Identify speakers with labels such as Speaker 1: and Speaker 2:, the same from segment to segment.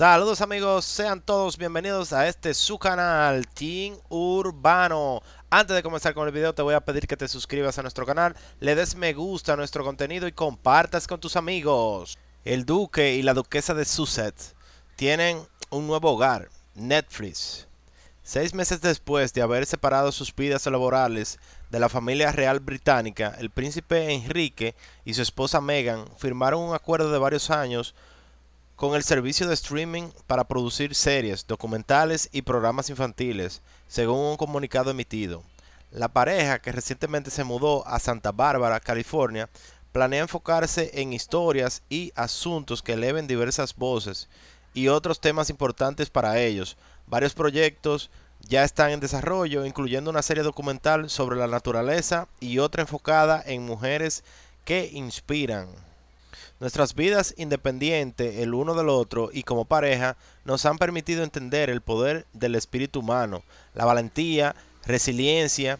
Speaker 1: Saludos amigos, sean todos bienvenidos a este su canal Team Urbano Antes de comenzar con el video te voy a pedir que te suscribas a nuestro canal Le des me gusta a nuestro contenido y compartas con tus amigos El duque y la duquesa de Sussex tienen un nuevo hogar, Netflix Seis meses después de haber separado sus vidas laborales de la familia real británica El príncipe Enrique y su esposa Megan firmaron un acuerdo de varios años con el servicio de streaming para producir series, documentales y programas infantiles, según un comunicado emitido. La pareja, que recientemente se mudó a Santa Bárbara, California, planea enfocarse en historias y asuntos que eleven diversas voces y otros temas importantes para ellos. Varios proyectos ya están en desarrollo, incluyendo una serie documental sobre la naturaleza y otra enfocada en mujeres que inspiran. Nuestras vidas independientes el uno del otro y como pareja nos han permitido entender el poder del espíritu humano, la valentía, resiliencia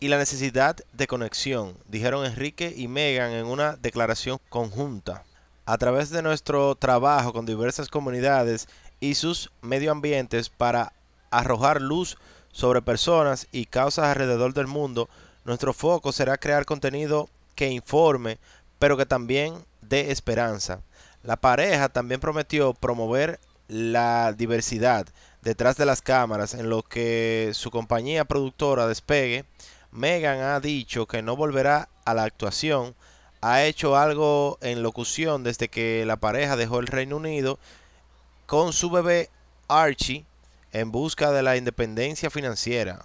Speaker 1: y la necesidad de conexión, dijeron Enrique y Megan en una declaración conjunta. A través de nuestro trabajo con diversas comunidades y sus medioambientes para arrojar luz sobre personas y causas alrededor del mundo, nuestro foco será crear contenido que informe, pero que también de esperanza. La pareja también prometió promover la diversidad detrás de las cámaras, en lo que su compañía productora despegue. Megan ha dicho que no volverá a la actuación. Ha hecho algo en locución desde que la pareja dejó el Reino Unido con su bebé Archie en busca de la independencia financiera.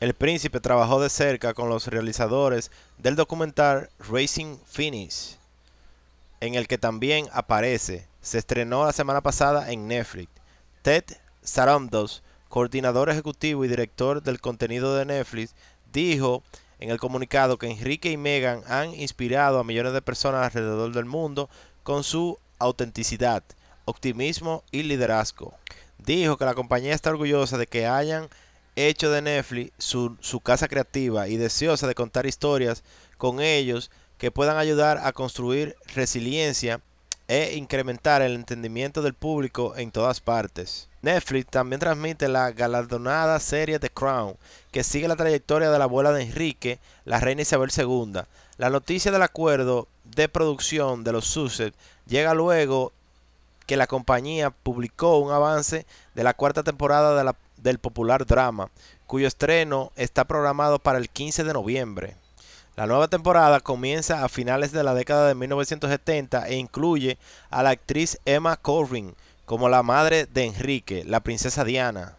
Speaker 1: El príncipe trabajó de cerca con los realizadores del documental Racing Finish en el que también aparece. Se estrenó la semana pasada en Netflix. Ted Sarandos, coordinador ejecutivo y director del contenido de Netflix, dijo en el comunicado que Enrique y Megan han inspirado a millones de personas alrededor del mundo con su autenticidad, optimismo y liderazgo. Dijo que la compañía está orgullosa de que hayan hecho de Netflix su, su, casa creativa y deseosa de contar historias con ellos que puedan ayudar a construir resiliencia e incrementar el entendimiento del público en todas partes. Netflix también transmite la galardonada serie The Crown, que sigue la trayectoria de la abuela de Enrique, la reina Isabel II. La noticia del acuerdo de producción de los Sussex llega luego que la compañía publicó un avance de la cuarta temporada del popular drama, cuyo estreno está programado para el 15 de noviembre. La nueva temporada comienza a finales de la década de 1970 e incluye a la actriz Emma Corrin como la madre de Enrique, la princesa Diana.